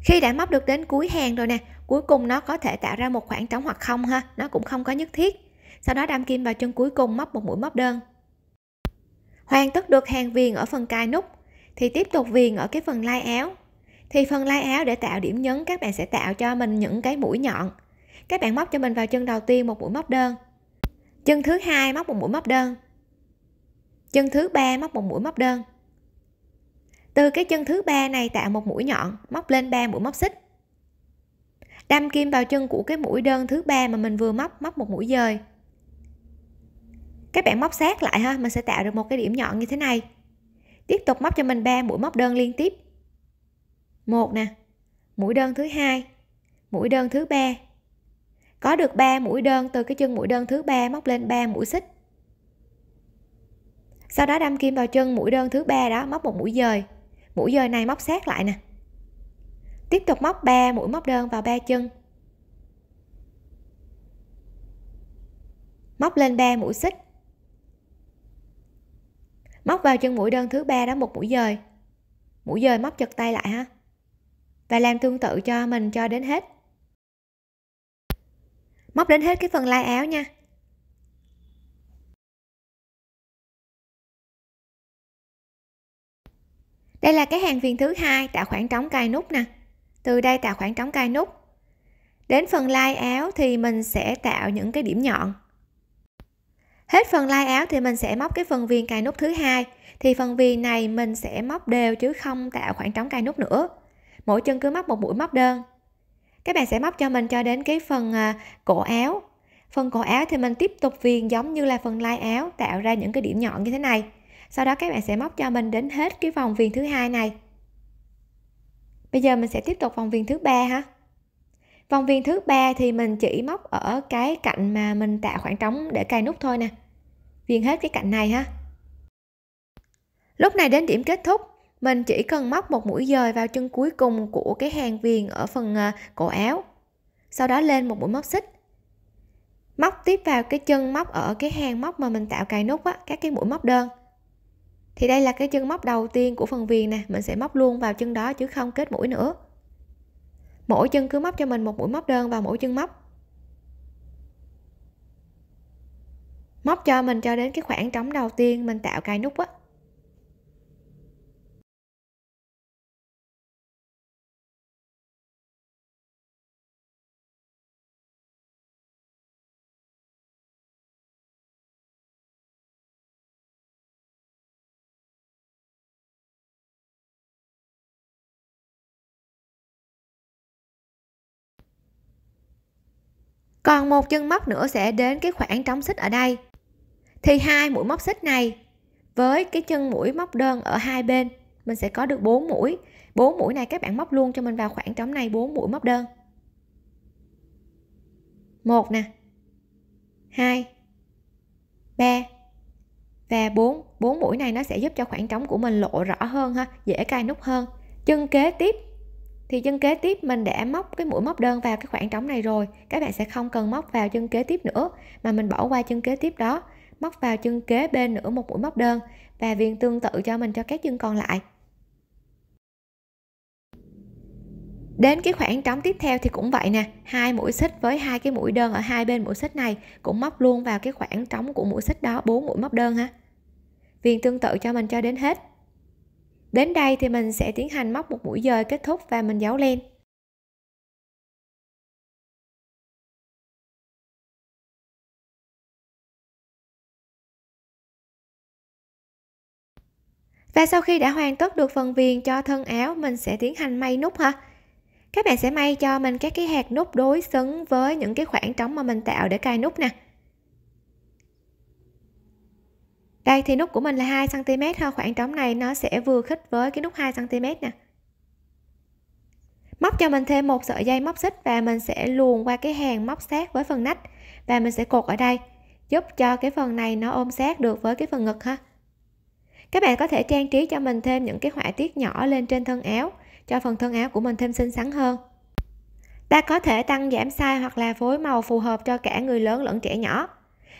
khi đã móc được đến cuối hàng rồi nè cuối cùng nó có thể tạo ra một khoảng trống hoặc không ha nó cũng không có nhất thiết sau đó đâm kim vào chân cuối cùng móc một mũi móc đơn hoàn tất được hàng viền ở phần cài nút thì tiếp tục viền ở cái phần lai áo thì phần lai áo để tạo điểm nhấn các bạn sẽ tạo cho mình những cái mũi nhọn các bạn móc cho mình vào chân đầu tiên một mũi móc đơn chân thứ hai móc một mũi móc đơn chân thứ ba móc một mũi móc đơn từ cái chân thứ ba này tạo một mũi nhọn móc lên ba mũi móc xích đâm kim vào chân của cái mũi đơn thứ ba mà mình vừa móc móc một mũi dời các bạn móc sát lại ha mình sẽ tạo được một cái điểm nhọn như thế này tiếp tục móc cho mình 3 mũi móc đơn liên tiếp một nè mũi đơn thứ hai mũi đơn thứ ba có được 3 mũi đơn từ cái chân mũi đơn thứ ba móc lên 3 mũi xích sau đó đâm kim vào chân mũi đơn thứ ba đó móc một mũi dời mũi dời này móc sát lại nè tiếp tục móc 3 mũi móc đơn vào ba chân móc lên 3 mũi xích móc vào chân mũi đơn thứ ba đó một mũi dời mũi dời móc chật tay lại ha và làm tương tự cho mình cho đến hết móc đến hết cái phần lai áo nha đây là cái hàng viên thứ hai tạo khoảng trống cài nút nè từ đây tạo khoảng trống cài nút đến phần lai áo thì mình sẽ tạo những cái điểm nhọn hết phần lai áo thì mình sẽ móc cái phần viền cài nút thứ hai thì phần viền này mình sẽ móc đều chứ không tạo khoảng trống cài nút nữa mỗi chân cứ móc một mũi móc đơn các bạn sẽ móc cho mình cho đến cái phần à, cổ áo phần cổ áo thì mình tiếp tục viền giống như là phần lai áo tạo ra những cái điểm nhọn như thế này sau đó các bạn sẽ móc cho mình đến hết cái vòng viền thứ hai này bây giờ mình sẽ tiếp tục vòng viền thứ ba ha vòng viền thứ ba thì mình chỉ móc ở cái cạnh mà mình tạo khoảng trống để cài nút thôi nè viền hết cái cạnh này ha lúc này đến điểm kết thúc mình chỉ cần móc một mũi dời vào chân cuối cùng của cái hàng viền ở phần à, cổ áo sau đó lên một mũi móc xích móc tiếp vào cái chân móc ở cái hàng móc mà mình tạo cài nút á các cái mũi móc đơn thì đây là cái chân móc đầu tiên của phần viền nè mình sẽ móc luôn vào chân đó chứ không kết mũi nữa mỗi chân cứ móc cho mình một mũi móc đơn vào mỗi chân móc móc cho mình cho đến cái khoảng trống đầu tiên mình tạo cài nút á còn một chân móc nữa sẽ đến cái khoảng trống xích ở đây thì hai mũi móc xích này với cái chân mũi móc đơn ở hai bên mình sẽ có được 4 mũi 4 mũi này các bạn móc luôn cho mình vào khoảng trống này 4 mũi móc đơn một nè hai ba và bốn bốn mũi này nó sẽ giúp cho khoảng trống của mình lộ rõ hơn ha dễ cài nút hơn chân kế tiếp thì chân kế tiếp mình đã móc cái mũi móc đơn vào cái khoảng trống này rồi các bạn sẽ không cần móc vào chân kế tiếp nữa mà mình bỏ qua chân kế tiếp đó móc vào chân kế bên nữa một mũi móc đơn và viên tương tự cho mình cho các chân còn lại đến cái khoảng trống tiếp theo thì cũng vậy nè hai mũi xích với hai cái mũi đơn ở hai bên mũi xích này cũng móc luôn vào cái khoảng trống của mũi xích đó bốn mũi móc đơn ha viên tương tự cho mình cho đến hết Đến đây thì mình sẽ tiến hành móc một mũi dời kết thúc và mình giấu len. Và sau khi đã hoàn tất được phần viền cho thân áo, mình sẽ tiến hành may nút ha. Các bạn sẽ may cho mình các cái hạt nút đối xứng với những cái khoảng trống mà mình tạo để cài nút nè. đây thì nút của mình là 2 cm thôi khoảng trống này nó sẽ vừa khít với cái nút 2 cm nè móc cho mình thêm một sợi dây móc xích và mình sẽ luồn qua cái hàng móc sát với phần nách và mình sẽ cột ở đây giúp cho cái phần này nó ôm sát được với cái phần ngực ha các bạn có thể trang trí cho mình thêm những cái họa tiết nhỏ lên trên thân áo cho phần thân áo của mình thêm xinh xắn hơn ta có thể tăng giảm size hoặc là phối màu phù hợp cho cả người lớn lẫn trẻ nhỏ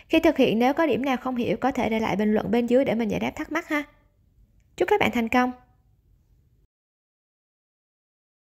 khi thực hiện nếu có điểm nào không hiểu có thể để lại bình luận bên dưới để mình giải đáp thắc mắc ha. Chúc các bạn thành công!